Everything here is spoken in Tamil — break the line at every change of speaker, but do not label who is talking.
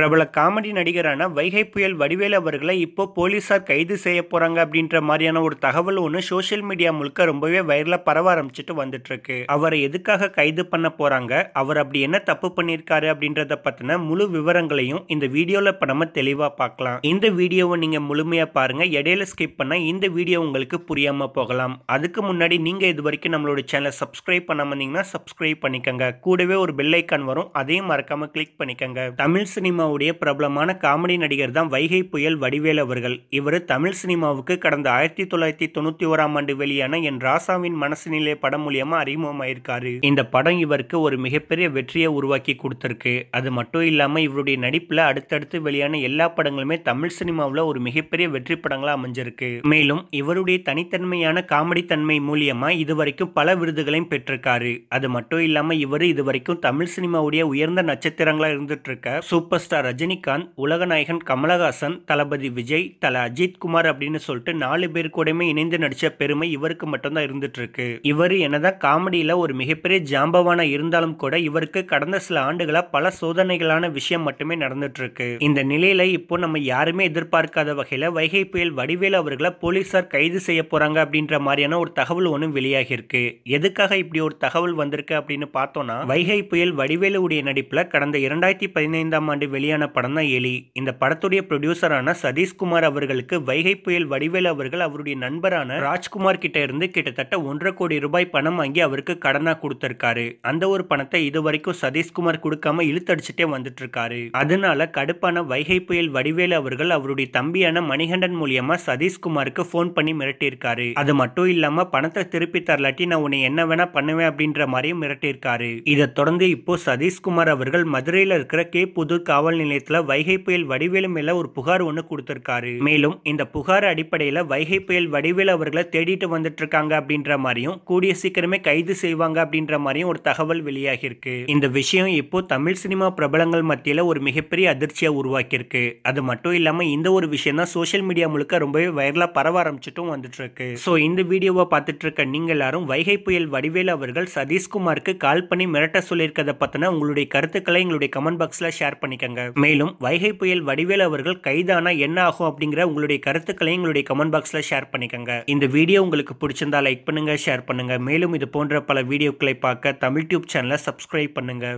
பிரபல காமெடி நடிகரான வைகை புயல் வடிவேல் அவர்களை இப்போ போலீஸார் கைது செய்ய போறாங்க அப்படின்ற மாதிரியான ஒரு தகவல் ஒன்று சோசியல் மீடியா முழுக்க ரொம்பவே வைரல பரவ ஆரம்பிச்சுட்டு வந்துட்டு இருக்கு அவரை எதுக்காக கைது பண்ண போறாங்க அவர் அப்படி என்ன தப்பு பண்ணியிருக்காரு அப்படின்றத பத்தின முழு விவரங்களையும் இந்த வீடியோல இப்ப நம்ம தெளிவா பார்க்கலாம் இந்த வீடியோவை நீங்க முழுமையா பாருங்க இடையில ஸ்கிப் பண்ண இந்த வீடியோ உங்களுக்கு புரியாம போகலாம் அதுக்கு முன்னாடி நீங்க இது வரைக்கும் நம்மளோட சேனலை சப்ஸ்கிரைப் பண்ண இருந்தீங்கன்னா சப்ஸ்கிரைப் பண்ணிக்கங்க கூடவே ஒரு பெல் ஐக்கான் வரும் அதையும் மறக்காம கிளிக் பண்ணிக்கங்க தமிழ் சினிமா சினிமாவுடைய பிரபலமான காமெடி நடிகர் தான் வைகை புயல் வடிவேல் அவர்கள் இவர் தமிழ் சினிமாவுக்கு கடந்த ஆயிரத்தி தொள்ளாயிரத்தி தொண்ணூத்தி ஓராம் ஆண்டு வெளியான என் ராசாவின் மனசுநிலை படம் மூலியமா அறிமுகமாயிருக்காரு இந்த படம் இவருக்கு ஒரு மிகப்பெரிய வெற்றியை உருவாக்கி கொடுத்திருக்கு அது மட்டும் இல்லாமல் இவருடைய நடிப்பில் அடுத்தடுத்து வெளியான எல்லா படங்களுமே தமிழ் சினிமாவில் ஒரு மிகப்பெரிய வெற்றி படங்களாக அமைஞ்சிருக்கு மேலும் இவருடைய தனித்தன்மையான காமெடி தன்மை மூலியமா இதுவரைக்கும் பல விருதுகளையும் பெற்றிருக்காரு அது மட்டும் இல்லாமல் இவர் இதுவரைக்கும் தமிழ் சினிமாவுடைய உயர்ந்த நட்சத்திரங்களாக இருந்துட்டு இருக்க சூப்பர் ஸ்டார் ரஜினிகாந்த் உலகநாயகன் கமலஹாசன் தளபதி விஜய் தல அஜித் குமார் அப்படின்னு சொல்லிட்டு நாலு பேர் கூடயுமே இணைந்து நடித்த பெருமை இவருக்கு மட்டும்தான் இருந்துட்டு இருக்கு இவர் என்னதான் காமெடியில ஒரு மிகப்பெரிய ஜாம்பவான இருந்தாலும் கூட இவருக்கு கடந்த சில ஆண்டுகளா பல சோதனைகளான விஷயம் மட்டுமே நடந்துட்டு இருக்கு இந்த நிலையில இப்போ நம்ம யாருமே எதிர்பார்க்காத வகையில வைகை புயல் வடிவேல் அவர்களை போலீசார் கைது செய்ய போறாங்க அப்படின்ற மாதிரியான ஒரு தகவல் ஒன்றும் வெளியாகி இருக்கு எதுக்காக இப்படி ஒரு தகவல் வந்திருக்கு அப்படின்னு பார்த்தோம்னா வைகை புயல் வடிவேலுடைய நடிப்புல கடந்த இரண்டாயிரத்தி பதினைந்தாம் ஆண்டு வெளியான படம் தான் எலி இந்த படத்துடைய ப்ரொடியூசரான சதீஷ்குமார் அவர்களுக்கு வைகை புயல் வடிவேல் அவர்கள் அவருடைய நண்பரான ராஜ்குமார் கிட்ட இருந்து கிட்டத்தட்ட ஒன்றரை கோடி ரூபாய் பணம் வாங்கி அவருக்கு கடனா கொடுத்திருக்காரு அந்த ஒரு பணத்தை இது வரைக்கும் சதீஷ்குமார் கொடுக்காம இழுத்தடிச்சுட்டே வந்துட்டு இருக்காரு அதனால கடுப்பான வைகை புயல் வடிவேல் அவர்கள் அவருடைய தம்பியான மணிகண்டன் மூலியமா சதீஷ்குமாருக்கு போன் பண்ணி மிரட்டியிருக்காரு அது மட்டும் இல்லாம பணத்தை திருப்பி தரலாட்டி நான் உன்னை என்ன வேணா பண்ணுவேன் அப்படின்ற மாதிரியும் மிரட்டியிருக்காரு இதை தொடர்ந்து இப்போ சதீஷ்குமார் அவர்கள் மதுரையில் இருக்கிற கே புது காவல் காவல் நிலையத்தில் வைகை புயல் வடிவேலு மேல ஒரு புகார் ஒன்று கொடுத்துருக்காரு மேலும் இந்த புகார் அடிப்படையில் வைகை புயல் வடிவேலு அவர்களை தேடிட்டு வந்துட்டு இருக்காங்க அப்படின்ற மாதிரியும் கூடிய சீக்கிரமே கைது செய்வாங்க அப்படின்ற மாதிரியும் ஒரு தகவல் வெளியாகியிருக்கு இந்த விஷயம் இப்போ தமிழ் சினிமா பிரபலங்கள் மத்தியில் ஒரு மிகப்பெரிய அதிர்ச்சியாக உருவாக்கியிருக்கு அது மட்டும் இல்லாமல் இந்த ஒரு விஷயம் தான் சோஷியல் மீடியா முழுக்க ரொம்பவே வைரலாக பரவ ஆரம்பிச்சிட்டும் வந்துட்டு இருக்கு ஸோ இந்த வீடியோவை பார்த்துட்டு இருக்க நீங்கள் எல்லாரும் வைகை புயல் வடிவேலு அவர்கள் சதீஷ்குமாருக்கு கால் பண்ணி மிரட்ட சொல்லியிருக்கதை பற்றின உங்களுடைய கருத்துக்களை எங்களுடைய கமெண்ட் பாக்ஸில் ஷேர் பண்ணிக்கங்க மேலும் வைகை புயல் வடிவேல் அவர்கள் கைதானா என்ன ஆகும் அப்படிங்கிற உங்களுடைய கருத்துக்களை எங்களுடைய கமெண்ட் பாக்ஸில் ஷேர் பண்ணிக்கோங்க இந்த வீடியோ உங்களுக்கு பிடிச்சிருந்தா லைக் பண்ணுங்க ஷேர் பண்ணுங்க மேலும் இது போன்ற பல வீடியோக்களை பார்க்க தமிழ் டியூப் சேனலை சப்ஸ்கிரைப் பண்ணுங்க